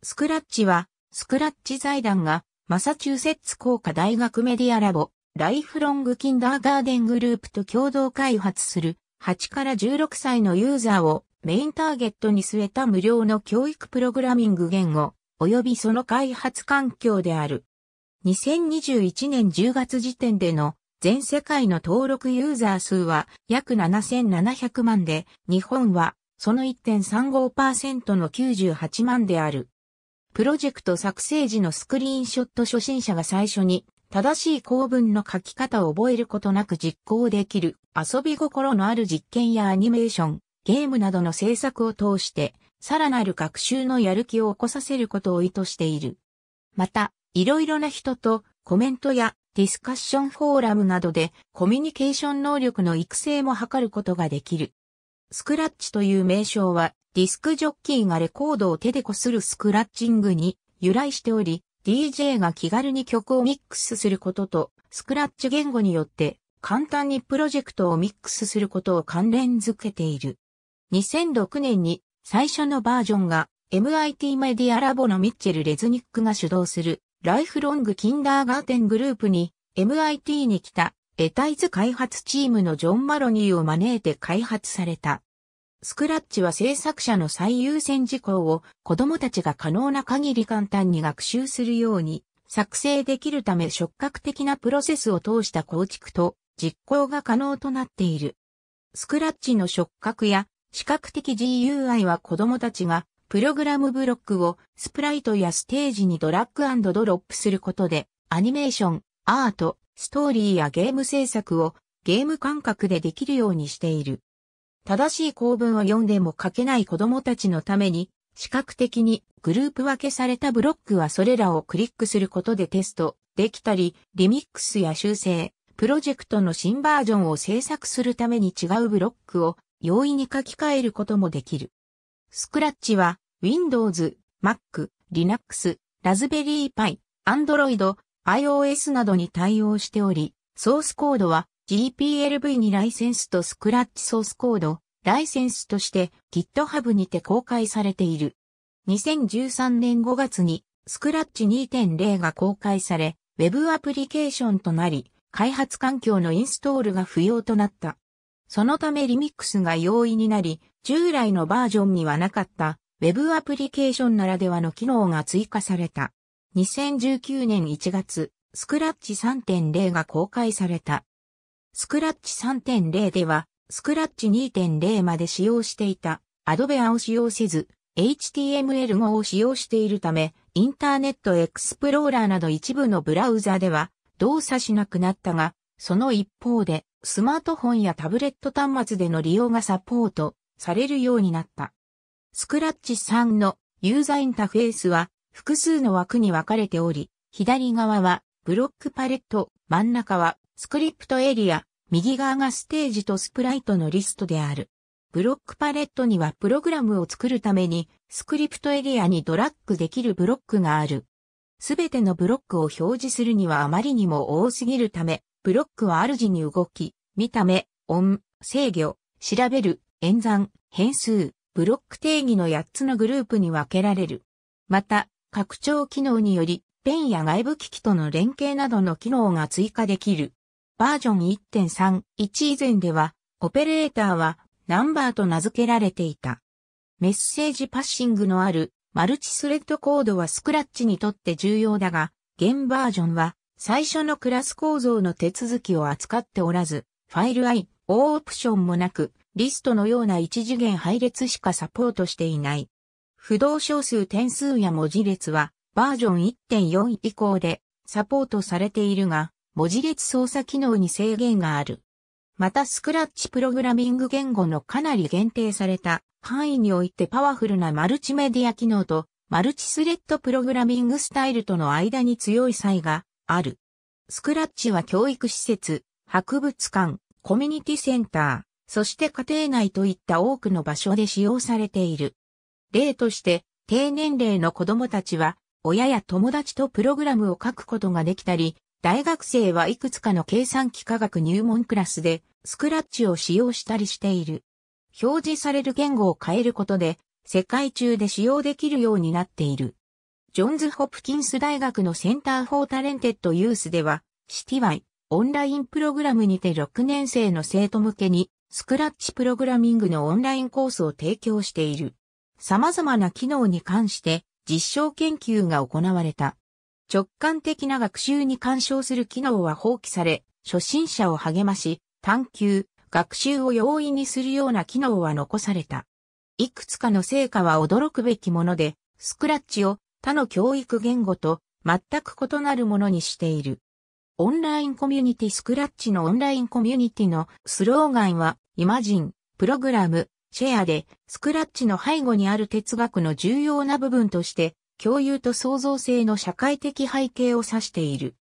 スクラッチは、スクラッチ財団が、マサチューセッツ工科大学メディアラボ、ライフロングキンダーガーデングループと共同開発する、8から16歳のユーザーをメインターゲットに据えた無料の教育プログラミング言語、及びその開発環境である。2021年10月時点での全世界の登録ユーザー数は約7700万で、日本はその1.35%の98万である。プロジェクト作成時のスクリーンショット初心者が最初に正しい構文の書き方を覚えることなく実行できる遊び心のある実験やアニメーション、ゲームなどの制作を通してさらなる学習のやる気を起こさせることを意図している。また、いろいろな人とコメントやディスカッションフォーラムなどでコミュニケーション能力の育成も図ることができる。スクラッチという名称は、ディスクジョッキーがレコードを手でこするスクラッチングに由来しており、DJ が気軽に曲をミックスすることと、スクラッチ言語によって簡単にプロジェクトをミックスすることを関連づけている。2006年に最初のバージョンが MIT メディアラボのミッチェル・レズニックが主導するライフロング・キンダーガーテングループに MIT に来たエタイズ開発チームのジョン・マロニーを招いて開発された。スクラッチは制作者の最優先事項を子供たちが可能な限り簡単に学習するように作成できるため触覚的なプロセスを通した構築と実行が可能となっている。スクラッチの触覚や視覚的 GUI は子供たちがプログラムブロックをスプライトやステージにドラッグドロップすることでアニメーション、アート、ストーリーやゲーム制作をゲーム感覚でできるようにしている。正しい構文を読んでも書けない子供たちのために、視覚的にグループ分けされたブロックはそれらをクリックすることでテストできたり、リミックスや修正、プロジェクトの新バージョンを制作するために違うブロックを容易に書き換えることもできる。スクラッチは Windows、Mac、Linux、Raspberry Pi、Android、iOS などに対応しており、ソースコードは GPLV にライセンスとスクラッチソースコード、ライセンスとして GitHub にて公開されている。2013年5月にスクラッチ2.0が公開され、Web アプリケーションとなり、開発環境のインストールが不要となった。そのためリミックスが容易になり、従来のバージョンにはなかった Web アプリケーションならではの機能が追加された。2019年1月、スクラッチ3.0が公開された。スクラッチ3.0では、スクラッチ2.0まで使用していたアドベアを使用せず、HTML5 を使用しているため、インターネットエクスプローラーなど一部のブラウザでは動作しなくなったが、その一方で、スマートフォンやタブレット端末での利用がサポートされるようになった。スクラッチ3のユーザーインターフェースは複数の枠に分かれており、左側はブロックパレット、真ん中はスクリプトエリア、右側がステージとスプライトのリストである。ブロックパレットにはプログラムを作るためにスクリプトエリアにドラッグできるブロックがある。すべてのブロックを表示するにはあまりにも多すぎるため、ブロックは主に動き、見た目、音、制御、調べる、演算、変数、ブロック定義の8つのグループに分けられる。また、拡張機能により、ペンや外部機器との連携などの機能が追加できる。バージョン1.3.1以前では、オペレーターはナンバーと名付けられていた。メッセージパッシングのあるマルチスレッドコードはスクラッチにとって重要だが、現バージョンは最初のクラス構造の手続きを扱っておらず、ファイル I、O オプションもなく、リストのような一次元配列しかサポートしていない。不動小数点数や文字列はバージョン1.4以降でサポートされているが、文字列操作機能に制限がある。またスクラッチプログラミング言語のかなり限定された範囲においてパワフルなマルチメディア機能とマルチスレッドプログラミングスタイルとの間に強い差異がある。スクラッチは教育施設、博物館、コミュニティセンター、そして家庭内といった多くの場所で使用されている。例として、低年齢の子供たちは、親や友達とプログラムを書くことができたり、大学生はいくつかの計算機科学入門クラスで、スクラッチを使用したりしている。表示される言語を変えることで、世界中で使用できるようになっている。ジョンズ・ホプキンス大学のセンター・フォー・タレンテッド・ユースでは、シティワイ、オンラインプログラムにて6年生の生徒向けに、スクラッチプログラミングのオンラインコースを提供している。様々な機能に関して、実証研究が行われた。直感的な学習に干渉する機能は放棄され、初心者を励まし、探求、学習を容易にするような機能は残された。いくつかの成果は驚くべきもので、スクラッチを他の教育言語と全く異なるものにしている。オンラインコミュニティスクラッチのオンラインコミュニティのスローガンは、イマジン、プログラム、シェアで、スクラッチの背後にある哲学の重要な部分として、共有と創造性の社会的背景を指している。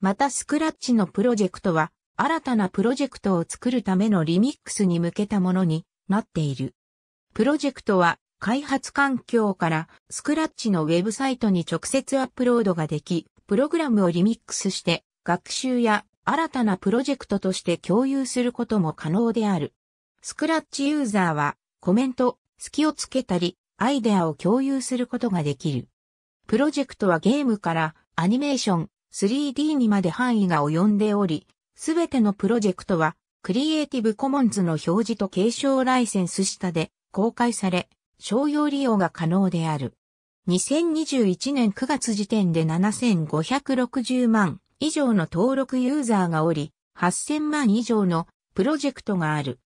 またスクラッチのプロジェクトは、新たなプロジェクトを作るためのリミックスに向けたものになっている。プロジェクトは、開発環境からスクラッチのウェブサイトに直接アップロードができ、プログラムをリミックスして学習や新たなプロジェクトとして共有することも可能である。スクラッチユーザーはコメント、隙をつけたり、アイデアを共有することができる。プロジェクトはゲームからアニメーション、3D にまで範囲が及んでおり、すべてのプロジェクトは、クリエイティブコモンズの表示と継承ライセンス下で公開され、商用利用が可能である。2021年9月時点で7560万以上の登録ユーザーがおり、8000万以上のプロジェクトがある。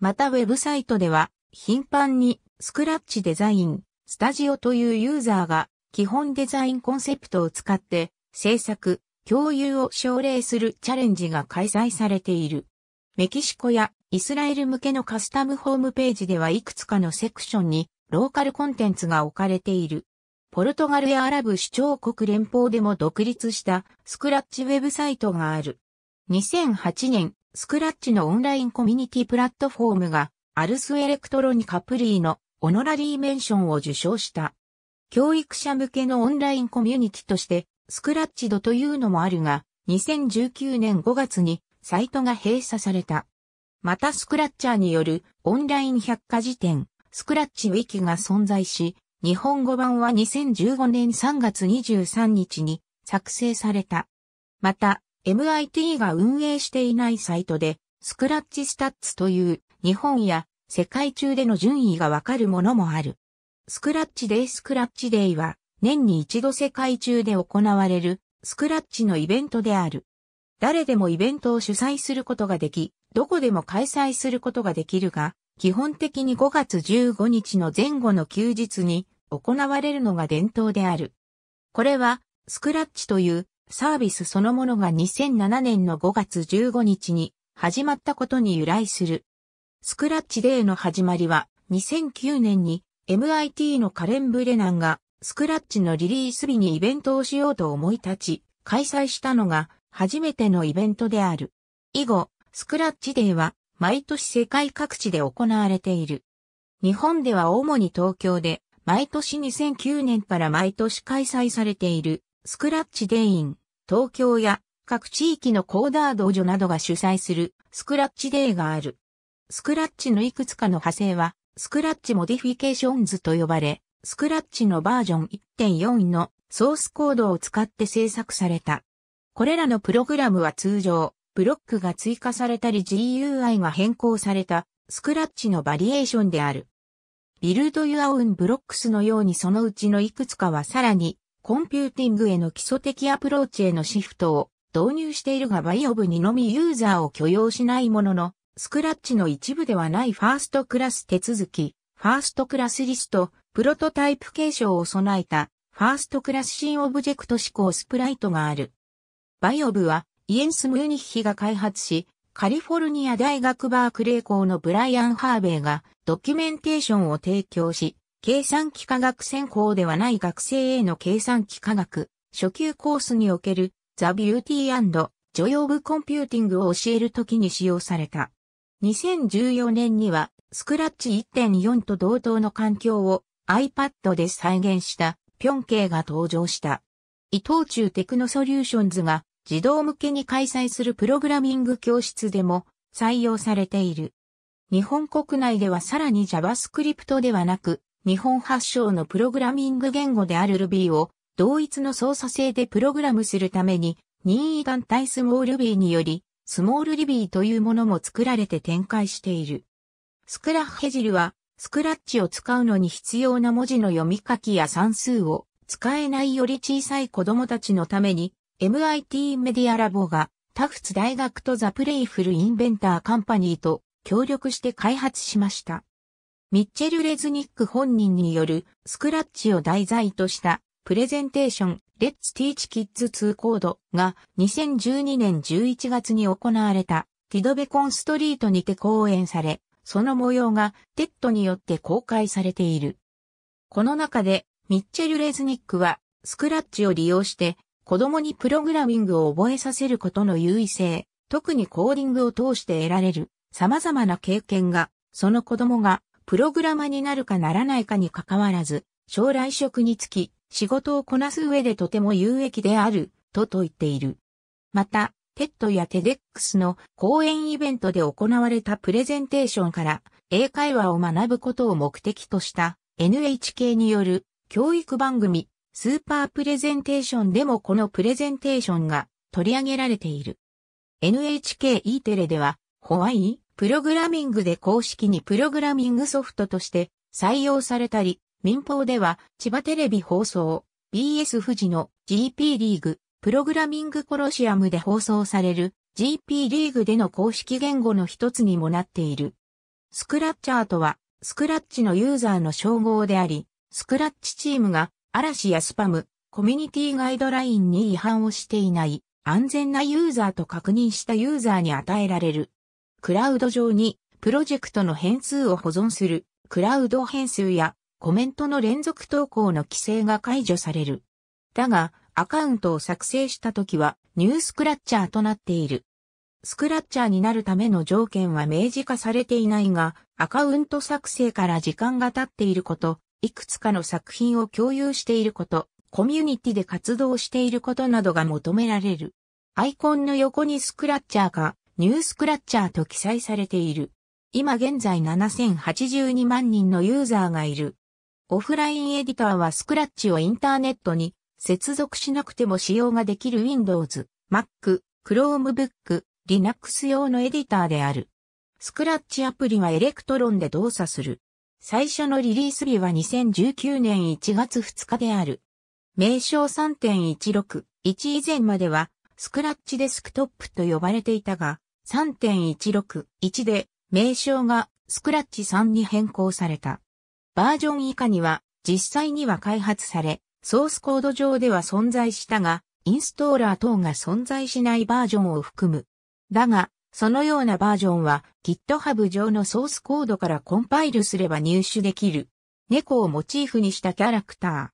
またウェブサイトでは頻繁にスクラッチデザイン、スタジオというユーザーが基本デザインコンセプトを使って、制作、共有を奨励するチャレンジが開催されている。メキシコやイスラエル向けのカスタムホームページではいくつかのセクションにローカルコンテンツが置かれている。ポルトガルやアラブ首長国連邦でも独立したスクラッチウェブサイトがある。2008年、スクラッチのオンラインコミュニティプラットフォームがアルスエレクトロニカプリーのオノラリーメンションを受賞した。教育者向けのオンラインコミュニティとして、スクラッチドというのもあるが、2019年5月にサイトが閉鎖された。またスクラッチャーによるオンライン百科事典、スクラッチウィキが存在し、日本語版は2015年3月23日に作成された。また、MIT が運営していないサイトで、スクラッチスタッツという日本や世界中での順位がわかるものもある。スクラッチデイスクラッチデイは年に一度世界中で行われるスクラッチのイベントである。誰でもイベントを主催することができ、どこでも開催することができるが、基本的に5月15日の前後の休日に行われるのが伝統である。これはスクラッチというサービスそのものが2007年の5月15日に始まったことに由来する。スクラッチデーの始まりは2009年に MIT のカレン・ブレナンがスクラッチのリリース日にイベントをしようと思い立ち、開催したのが初めてのイベントである。以後、スクラッチデーは毎年世界各地で行われている。日本では主に東京で毎年2009年から毎年開催されているスクラッチデイン、東京や各地域のコーダー道場などが主催するスクラッチデーがある。スクラッチのいくつかの派生はスクラッチモディフィケーションズと呼ばれ、スクラッチのバージョン1.4のソースコードを使って制作された。これらのプログラムは通常、ブロックが追加されたり GUI が変更された、スクラッチのバリエーションである。ビルド・ユア・ウン・ブロックスのようにそのうちのいくつかはさらに、コンピューティングへの基礎的アプローチへのシフトを導入しているがバイオブにのみユーザーを許容しないものの、スクラッチの一部ではないファーストクラス手続き、ファーストクラスリスト、プロトタイプ継承を備えた、ファーストクラス新オブジェクト指向スプライトがある。バイオブは、イエンス・ムーニッヒが開発し、カリフォルニア大学バークレー校のブライアン・ハーベイがドキュメンテーションを提供し、計算機科学専攻ではない学生への計算機科学、初級コースにおけるザ・ビューティージョイ・オブ・コンピューティングを教えるときに使用された。2014年には、スクラッチ1.4と同等の環境を iPad で再現したピョンケイが登場した。伊藤忠テクノソリューションズが児童向けに開催するプログラミング教室でも採用されている。日本国内ではさらに JavaScript ではなく、日本発祥のプログラミング言語である Ruby を同一の操作性でプログラムするために任意団体スモール r u b によりスモールリビーというものも作られて展開している。スクラッヘジルは、スクラッチを使うのに必要な文字の読み書きや算数を使えないより小さい子供たちのために、MIT メディアラボがタフツ大学とザ・プレイフル・インベンター・カンパニーと協力して開発しました。ミッチェル・レズニック本人によるスクラッチを題材としたプレゼンテーション Let's Teach Kids 2コードが2012年11月に行われたティドベコンストリートにて公演され、その模様がテッドによって公開されている。この中でミッチェル・レズニックはスクラッチを利用して子供にプログラミングを覚えさせることの優位性、特にコーディングを通して得られる様々な経験が、その子供がプログラマになるかならないかに関わらず、将来職につき、仕事をこなす上でとても有益である、と説いっている。また、テッドやテデックスの講演イベントで行われたプレゼンテーションから英会話を学ぶことを目的とした NHK による教育番組スーパープレゼンテーションでもこのプレゼンテーションが取り上げられている。NHKE テレではホワイプログラミングで公式にプログラミングソフトとして採用されたり民放では、千葉テレビ放送、BS 富士の GP リーグ、プログラミングコロシアムで放送される GP リーグでの公式言語の一つにもなっている。スクラッチャーとは、スクラッチのユーザーの称号であり、スクラッチチームが嵐やスパム、コミュニティガイドラインに違反をしていない安全なユーザーと確認したユーザーに与えられる。クラウド上にプロジェクトの変数を保存するクラウド変数やコメントの連続投稿の規制が解除される。だが、アカウントを作成した時は、ニュースクラッチャーとなっている。スクラッチャーになるための条件は明示化されていないが、アカウント作成から時間が経っていること、いくつかの作品を共有していること、コミュニティで活動していることなどが求められる。アイコンの横にスクラッチャーか、ニュースクラッチャーと記載されている。今現在7082万人のユーザーがいる。オフラインエディターはスクラッチをインターネットに接続しなくても使用ができる Windows、Mac、Chromebook、Linux 用のエディターである。スクラッチアプリはエレクトロンで動作する。最初のリリース日は2019年1月2日である。名称3.16、1以前まではスクラッチデスクトップと呼ばれていたが、3.16、1で名称がスクラッチ3に変更された。バージョン以下には実際には開発され、ソースコード上では存在したが、インストーラー等が存在しないバージョンを含む。だが、そのようなバージョンは GitHub 上のソースコードからコンパイルすれば入手できる。猫をモチーフにしたキャラクタ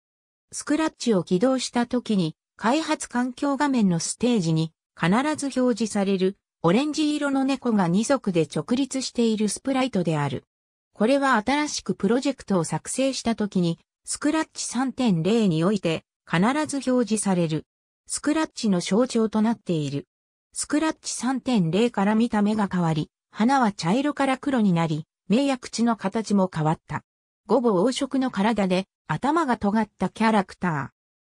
ー。スクラッチを起動した時に開発環境画面のステージに必ず表示されるオレンジ色の猫が2足で直立しているスプライトである。これは新しくプロジェクトを作成した時に、スクラッチ3.0において必ず表示される。スクラッチの象徴となっている。スクラッチ3.0から見た目が変わり、花は茶色から黒になり、目や口の形も変わった。午後黄色の体で頭が尖ったキャラクタ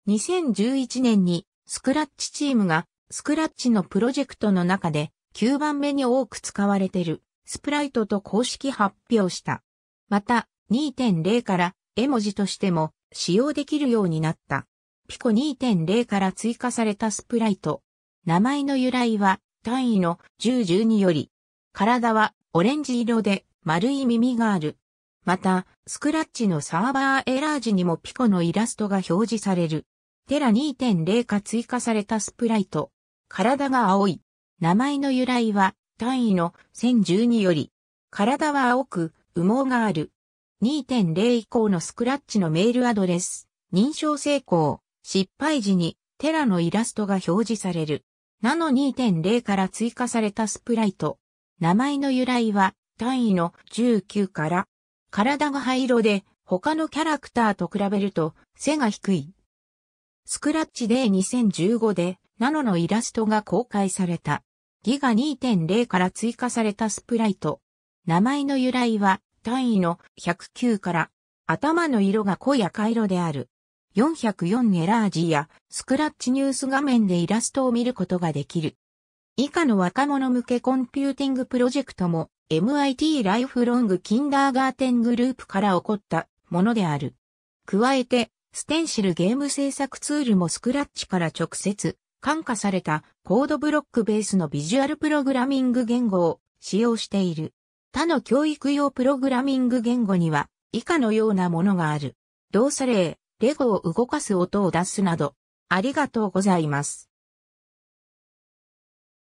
ー。2011年にスクラッチチームがスクラッチのプロジェクトの中で9番目に多く使われてるスプライトと公式発表した。また、2.0から絵文字としても使用できるようになった。ピコ2.0から追加されたスプライト。名前の由来は単位の10、1より、体はオレンジ色で丸い耳がある。また、スクラッチのサーバーエラー時にもピコのイラストが表示される。テラ2.0か追加されたスプライト。体が青い。名前の由来は単位の1012より、体は青く、羽毛がある。2.0以降のスクラッチのメールアドレス、認証成功、失敗時にテラのイラストが表示される。ナノ2.0から追加されたスプライト。名前の由来は単位の19から。体が灰色で他のキャラクターと比べると背が低い。スクラッチデー2015でナノのイラストが公開された。ギガ2.0から追加されたスプライト。名前の由来は単位の109から頭の色が濃い赤色である。404エラージやスクラッチニュース画面でイラストを見ることができる。以下の若者向けコンピューティングプロジェクトも MIT ライフロングキンダーガーテングループから起こったものである。加えて、ステンシルゲーム制作ツールもスクラッチから直接感化されたコードブロックベースのビジュアルプログラミング言語を使用している。他の教育用プログラミング言語には以下のようなものがある。動作例、レゴを動かす音を出すなど、ありがとうございます。